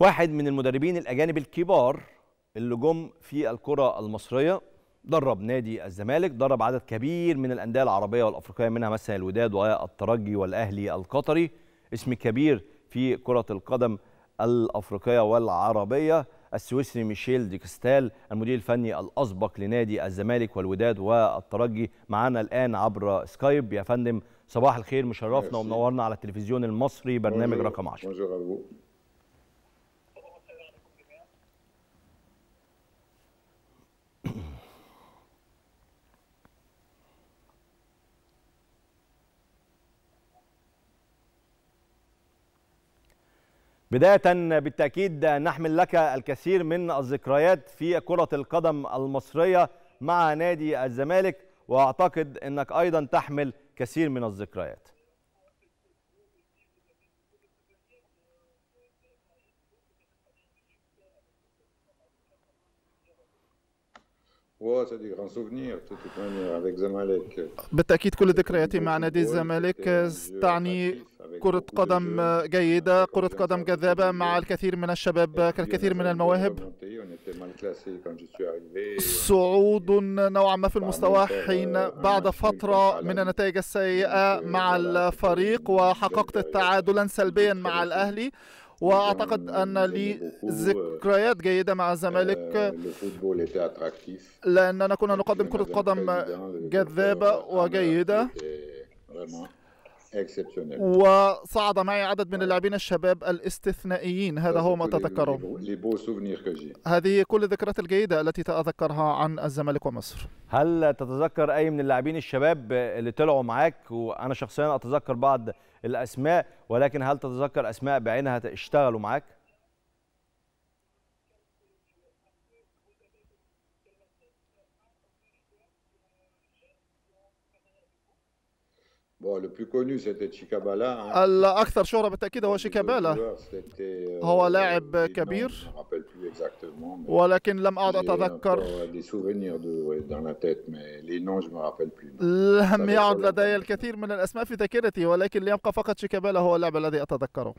واحد من المدربين الأجانب الكبار اللي جم في الكرة المصرية درب نادي الزمالك درب عدد كبير من الأندية العربية والأفريقية منها مثلا الوداد والترجي والأهلي القطري اسم كبير في كرة القدم الأفريقية والعربية السويسري ميشيل ديكستال المدير الفني الأسبق لنادي الزمالك والوداد والترجي معانا الآن عبر سكايب يا فندم صباح الخير مشرفنا ومنورنا على التلفزيون المصري برنامج رقم 10 بداية بالتأكيد نحمل لك الكثير من الذكريات في كرة القدم المصرية مع نادي الزمالك وأعتقد أنك أيضا تحمل كثير من الذكريات بالتأكيد كل ذكرياتي مع نادي الزمالك euh, تعني كرة قدم جيدة كرة قدم جذابة مع الكثير من الشباب الكثير من المواهب صعود نوعا ما في المستوى حين بعد فترة من النتائج السيئة مع الفريق وحققت تعادلا سلبيا مع الأهلي واعتقد ان لي ذكريات جيده مع الزمالك لاننا كنا نقدم كره قدم جذابه وجيده وصعد معي عدد من اللاعبين الشباب الاستثنائيين هذا هو ما تذكره هذه كل الذكريات الجيدة التي تذكرها عن الزمالك ومصر هل تتذكر أي من اللاعبين الشباب اللي طلعوا معاك وأنا شخصيا أتذكر بعض الأسماء ولكن هل تتذكر أسماء بعينها اشتغلوا معاك؟ الأكثر شهره بالتاكيد هو شيكابالا euh, هو لاعب كبير ولكن لم اعد اتذكر لم يعد لدي الكثير من الاسماء في ذاكرتي ولكن ليبقى فقط شيكابالا هو اللاعب الذي اتذكره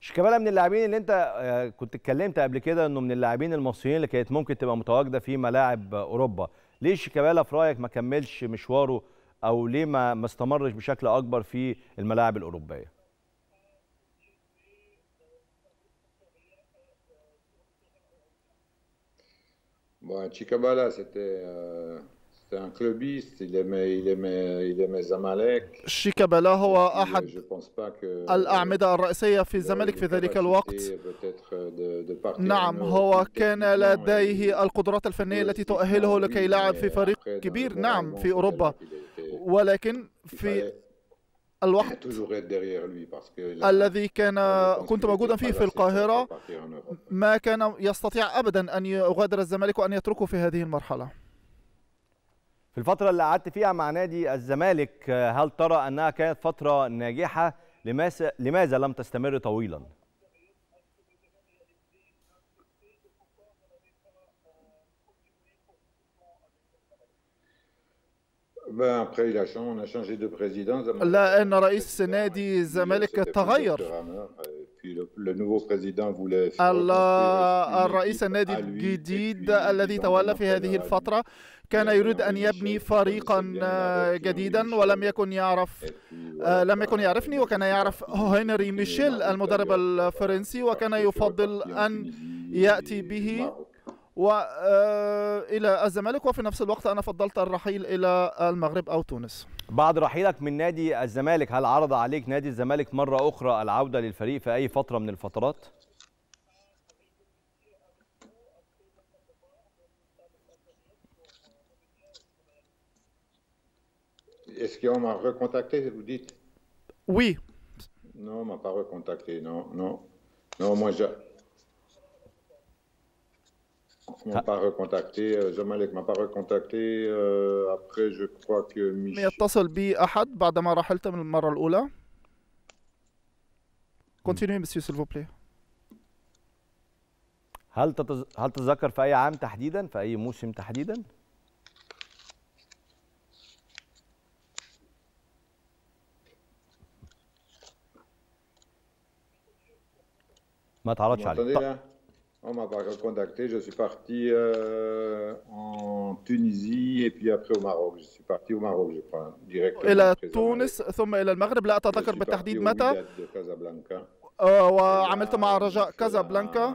شيكابالا من اللاعبين اللي انت آه، كنت اتكلمت قبل كده انه من اللاعبين المصريين اللي كانت ممكن تبقى متواجده في ملاعب اوروبا ليه شيكابالا في رايك ما كملش مشواره او ليه ما استمرش بشكل اكبر في الملاعب الاوروبيه Bon, Chikabala, c'était euh, un clubiste. Il aimait, il aimait, il aimait Zamalek. Chikabala, هو أحد الأعمدة الرئيسية في الزمالك في ذلك الوقت. نعم هو كان لديه القدرات الفنية التي تؤهله لكي يلعب في فريق كبير نعم في أوروبا. ولكن في الوقت الذي كان كنت موجودا فيه في القاهرة ما كان يستطيع أبدا أن يغادر الزمالك وأن يتركه في هذه المرحلة في الفترة اللي قعدت فيها مع نادي الزمالك هل ترى أنها كانت فترة ناجحة لماذا لم تستمر طويلا؟ لأن رئيس نادي الزمالك تغير الرئيس النادي الجديد الذي تولى في هذه الفترة كان يريد أن يبني فريقا آه، جديدا ولم يكن يعرف آه، لم يكن يعرفني وكان يعرف هنري ميشيل المدرب الفرنسي وكان يفضل أن يأتي به والى آه، الزمالك وفي نفس الوقت انا فضلت الرحيل الى المغرب او تونس بعد رحيلك من نادي الزمالك هل عرض عليك نادي الزمالك مره اخرى العوده للفريق في اي فتره من الفترات Est-ce qu'on m'a recontacté, vous dites Oui. Non, on m'a pas recontacté, non, non. Non, moi, je, Ils m'ont ah. pas recontacté زمالك ما با recontacté euh, après je crois que مش يتصل بي احد بعدما رحلت من المره الاولى كونتينيو مسيو سيل بلاي هل تتز... هل تتذكر في اي عام تحديدا في اي موسم تحديدا ما تعرضش عليه On m'a contacté, je suis parti euh, en Tunisie et puis après au Maroc. Je suis parti au Maroc, je crois, directement. إلى euh, تونس ثم إلى المغرب لا أتذكر بالتحديد متى. آه، وعملت مع رجاء كازابلانكا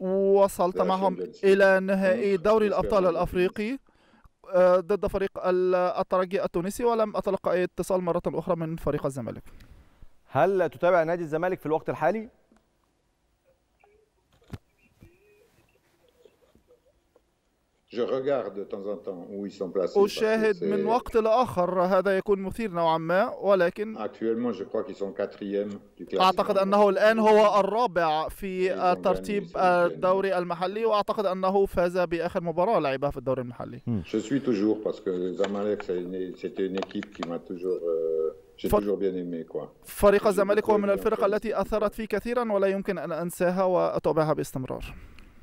ووصلت معهم إلى نهائي دوري الأبطال الأفريقي آه، ضد فريق الترجي التونسي ولم أتلقى أي اتصال مرة أخرى من فريق الزمالك هل تتابع نادي الزمالك في الوقت الحالي؟ أشاهد من وقت لآخر هذا يكون مثير نوعا ما ولكن أعتقد أنه الآن هو الرابع في ترتيب الدوري المحلي وأعتقد أنه فاز بآخر مباراة لعبها في الدوري المحلي فريق الزمالك هو من الفرق التي أثرت في كثيرا ولا يمكن أن أنساها وأتابعها باستمرار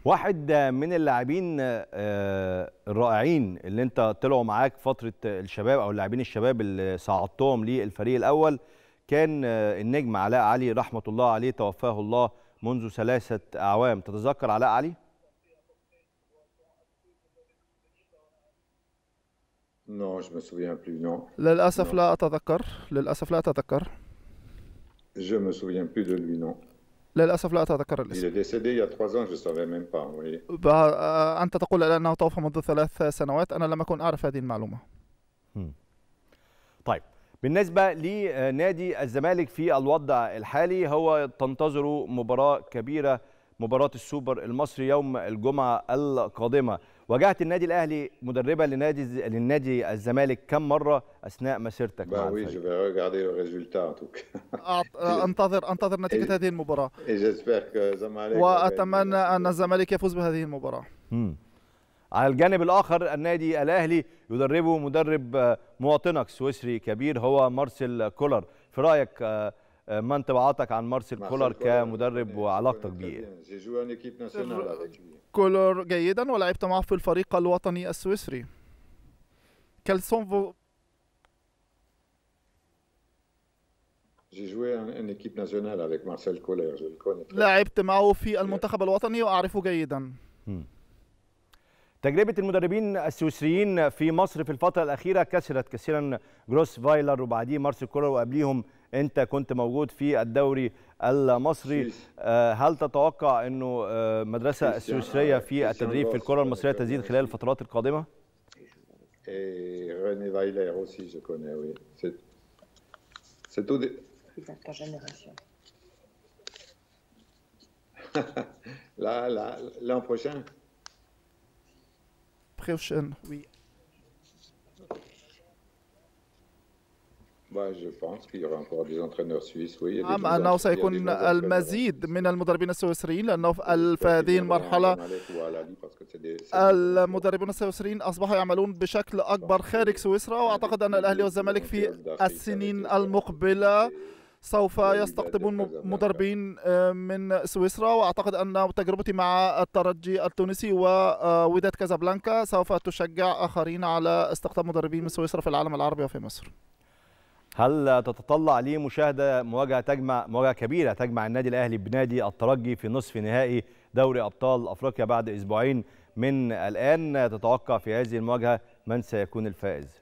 واحد من اللاعبين آه، الرائعين اللي انت طلعوا معاك فتره الشباب او اللاعبين الشباب اللي صعدتهم للفريق الاول كان آه، النجم علاء علي رحمه الله عليه توفاه الله منذ ثلاثه اعوام تتذكر علاء علي؟ للاسف لا اتذكر للاسف لا اتذكر للاسف لا اتذكر الاسم. آه، انت تقول انه توفى منذ ثلاث سنوات، انا لم اكن اعرف هذه المعلومه. طيب بالنسبه لنادي الزمالك في الوضع الحالي هو تنتظره مباراه كبيره مباراه السوبر المصري يوم الجمعه القادمه. واجهت النادي الاهلي مدربا لنادي للنادي الزمالك كم مره اثناء مسيرتك مع انتظر انتظر نتيجه هذه المباراه واتمنى ان الزمالك يفوز بهذه المباراه على الجانب الاخر النادي الاهلي يدربه مدرب آه، مواطنك سويسري كبير هو مارسيل كولر في رايك آه، ما انطباعاتك عن مارسيل كولر كمدرب وعلاقتك بيه كولر جيدا ولعبت معه في الفريق الوطني السويسري كالسون لعبت معه في المنتخب الوطني واعرفه جيدا تجربة المدربين السويسريين في مصر في الفترة الأخيرة كسرت كثيرا جروس فايلر وبعديه مارسيل كولر وقبليهم انت كنت موجود في الدوري المصري آه، هل تتوقع انه آه، مدرسه يعني السويسريه في التدريب في الكره المصريه تزيد خلال الفترات القادمه؟ L'an prochain Prochain, oui. نعم أنه سيكون المزيد من المدربين السويسريين لأنه في هذه المرحلة المدربون السويسريين أصبحوا يعملون بشكل أكبر خارج سويسرا وأعتقد أن الأهلي والزمالك في السنين المقبلة سوف يستقطبون مدربين آه، من سويسرا واعتقد ان تجربتي مع الترجي التونسي ووداد آه، كازابلانكا سوف تشجع اخرين على استقطاب مدربين من سويسرا في العالم العربي وفي مصر هل تتطلع لمشاهده مواجهه تجمع مواجهه كبيره تجمع النادي الاهلي بنادي الترجي في نصف نهائي دوري ابطال افريقيا بعد اسبوعين من الان تتوقع في هذه المواجهه من سيكون الفائز؟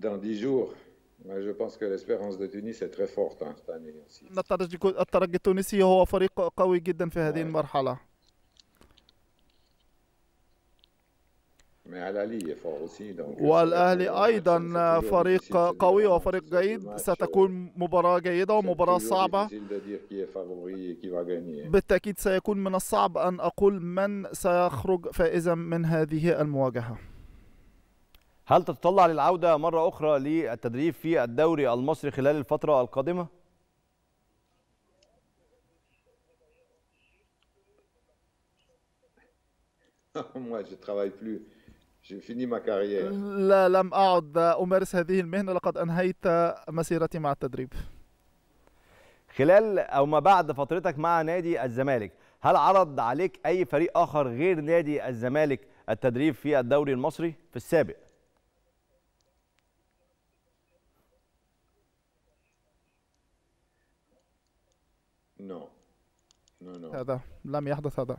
dans 10 jours, الترجي التونسي هو فريق قوي جدا في هذه المرحلة. Euh, والأهلي أيضا فريق قوي وفريق جيد ستكون مباراة جيدة ومباراة صعبة بالتأكيد سيكون من الصعب أن أقول من سيخرج فائزا من هذه المواجهة هل تتطلع للعودة مرة أخرى للتدريب في الدوري المصري خلال الفترة القادمة؟ لا لم أعد أمارس هذه المهنة لقد أنهيت مسيرتي مع التدريب خلال أو ما بعد فترتك مع نادي الزمالك هل عرض عليك أي فريق آخر غير نادي الزمالك التدريب في الدوري المصري في السابق؟ هذا لم يحدث هذا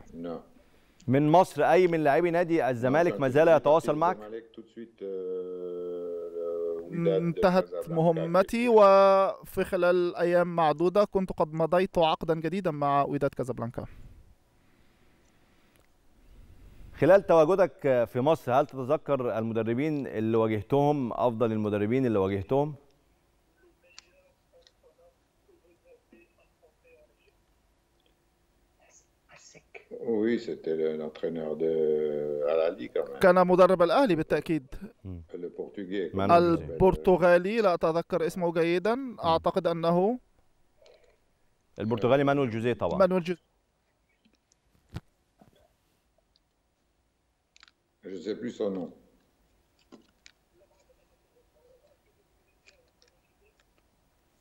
من مصر اي من لاعبي نادي الزمالك ما زال يتواصل معك آه، آه، انتهت آه، مهمتي وفي خلال ايام معدوده كنت قد مضيت عقدا جديدا مع وداد كازابلانكا خلال تواجدك في مصر هل تتذكر المدربين اللي واجهتهم افضل المدربين اللي واجهتهم Oui, c'était l'entraîneur de Al-Ali quand même. كان مدرب الأهلي بالتأكيد. البرتغالي. لا أتذكر اسمه جيدا، أعتقد أنه البرتغالي مانويل جوزيه طبعا. مانويل جوزيه. Je sais plus son nom.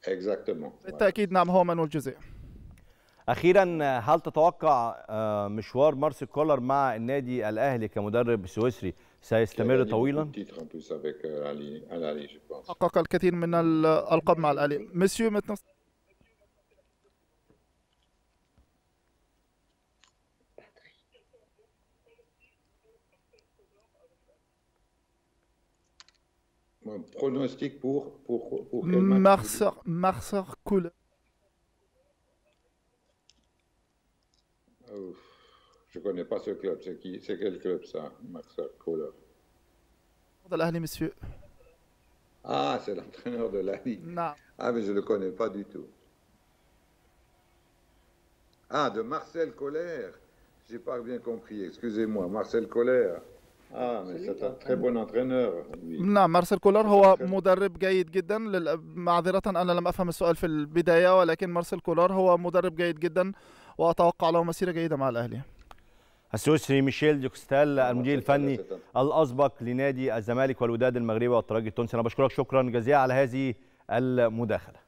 Exactement. بالتأكيد نعم هو مانويل جوزيه. اخيرا هل تتوقع آه، مشوار مارسيل كولر مع النادي الاهلي كمدرب سويسري سيستمر طويلا؟ euh, حقق الكثير من الالقاب مع الاهلي مسيو متنص... Pronostic pour, كولر Je ne connais pas ce club. C'est quel club ça, Marcel Collor ah, C'est l'entraîneur de l'Ali. Non. Ah, mais je ne le connais pas du tout. Ah, de Marcel Collor Je n'ai pas bien compris. Excusez-moi, Marcel Collor. Ah, mais c'est un très bon entraîneur. Non, Marcel Collor, est un très bon entraîneur. Je suis un très bon entraîneur. Je suis un très bon entraîneur. Je suis un très bon entraîneur. Je suis un très bon entraîneur. Je suis un très bon entraîneur. Je suis un très bon un très bon entraîneur. السويسري ميشيل ديكستال المدير الفني الاسبق لنادي الزمالك والوداد المغربي والترجي التونسي انا بشكرك شكرا جزيلا على هذه المداخله